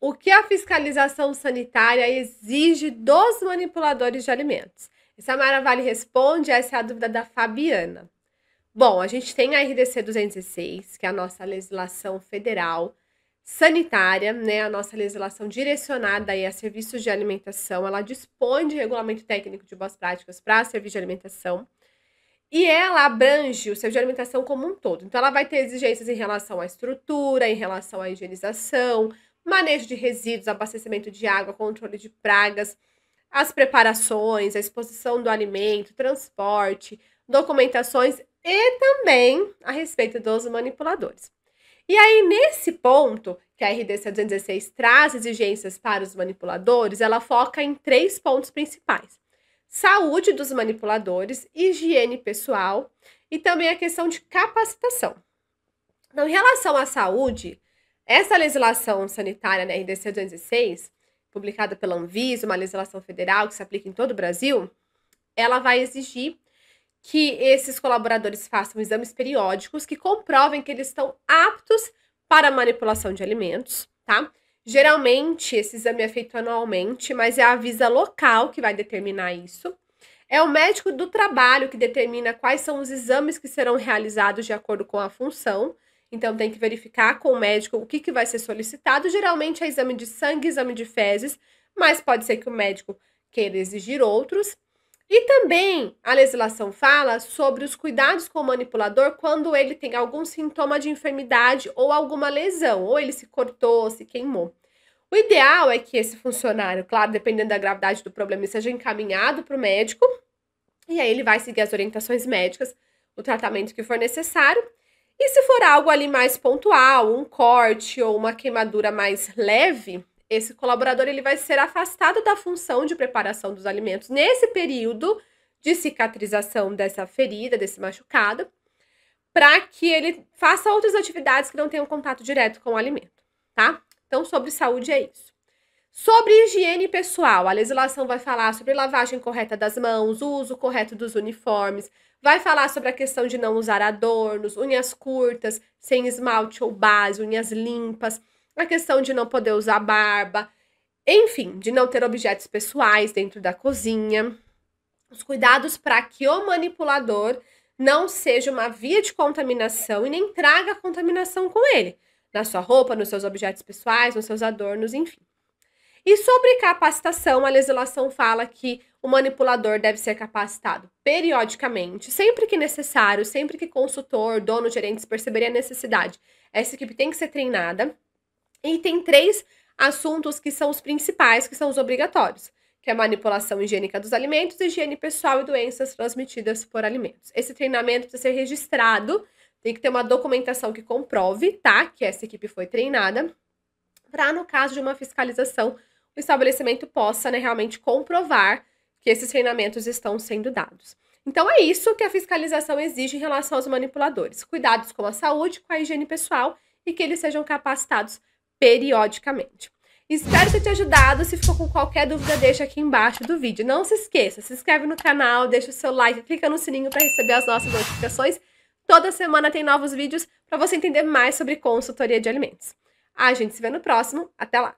o que a fiscalização sanitária exige dos manipuladores de alimentos? E Samara Vale responde, essa é a dúvida da Fabiana. Bom, a gente tem a RDC 206, que é a nossa legislação federal sanitária, né, a nossa legislação direcionada aí a serviços de alimentação, ela dispõe de regulamento técnico de boas práticas para serviço de alimentação. E ela abrange o serviço de alimentação como um todo. Então ela vai ter exigências em relação à estrutura, em relação à higienização, manejo de resíduos, abastecimento de água, controle de pragas, as preparações, a exposição do alimento, transporte, documentações e também a respeito dos manipuladores. E aí, nesse ponto, que a RDC 216 traz exigências para os manipuladores, ela foca em três pontos principais: saúde dos manipuladores, higiene pessoal e também a questão de capacitação. Então, em relação à saúde, essa legislação sanitária, né, RDC 206, publicada pela Anvisa, uma legislação federal que se aplica em todo o Brasil, ela vai exigir que esses colaboradores façam exames periódicos que comprovem que eles estão aptos para manipulação de alimentos, tá? Geralmente, esse exame é feito anualmente, mas é a Avisa local que vai determinar isso. É o médico do trabalho que determina quais são os exames que serão realizados de acordo com a função. Então tem que verificar com o médico o que, que vai ser solicitado. Geralmente é exame de sangue, exame de fezes, mas pode ser que o médico queira exigir outros. E também a legislação fala sobre os cuidados com o manipulador quando ele tem algum sintoma de enfermidade ou alguma lesão, ou ele se cortou, se queimou. O ideal é que esse funcionário, claro, dependendo da gravidade do problema, seja encaminhado para o médico, e aí ele vai seguir as orientações médicas, o tratamento que for necessário, e se for algo ali mais pontual, um corte ou uma queimadura mais leve, esse colaborador ele vai ser afastado da função de preparação dos alimentos nesse período de cicatrização dessa ferida, desse machucado, para que ele faça outras atividades que não tenham contato direto com o alimento, tá? Então, sobre saúde é isso. Sobre higiene pessoal, a legislação vai falar sobre lavagem correta das mãos, o uso correto dos uniformes, vai falar sobre a questão de não usar adornos, unhas curtas, sem esmalte ou base, unhas limpas, a questão de não poder usar barba, enfim, de não ter objetos pessoais dentro da cozinha, os cuidados para que o manipulador não seja uma via de contaminação e nem traga contaminação com ele, na sua roupa, nos seus objetos pessoais, nos seus adornos, enfim. E sobre capacitação, a legislação fala que o manipulador deve ser capacitado periodicamente, sempre que necessário, sempre que consultor, dono, gerentes perceberem a necessidade. Essa equipe tem que ser treinada. E tem três assuntos que são os principais, que são os obrigatórios, que é manipulação higiênica dos alimentos, higiene pessoal e doenças transmitidas por alimentos. Esse treinamento precisa ser registrado, tem que ter uma documentação que comprove, tá, que essa equipe foi treinada, para no caso de uma fiscalização o estabelecimento possa né, realmente comprovar que esses treinamentos estão sendo dados. Então é isso que a fiscalização exige em relação aos manipuladores: cuidados com a saúde, com a higiene pessoal e que eles sejam capacitados periodicamente. Espero ter te ajudado. Se ficou com qualquer dúvida, deixa aqui embaixo do vídeo. Não se esqueça, se inscreve no canal, deixa o seu like, clica no sininho para receber as nossas notificações. Toda semana tem novos vídeos para você entender mais sobre consultoria de alimentos. A gente se vê no próximo. Até lá!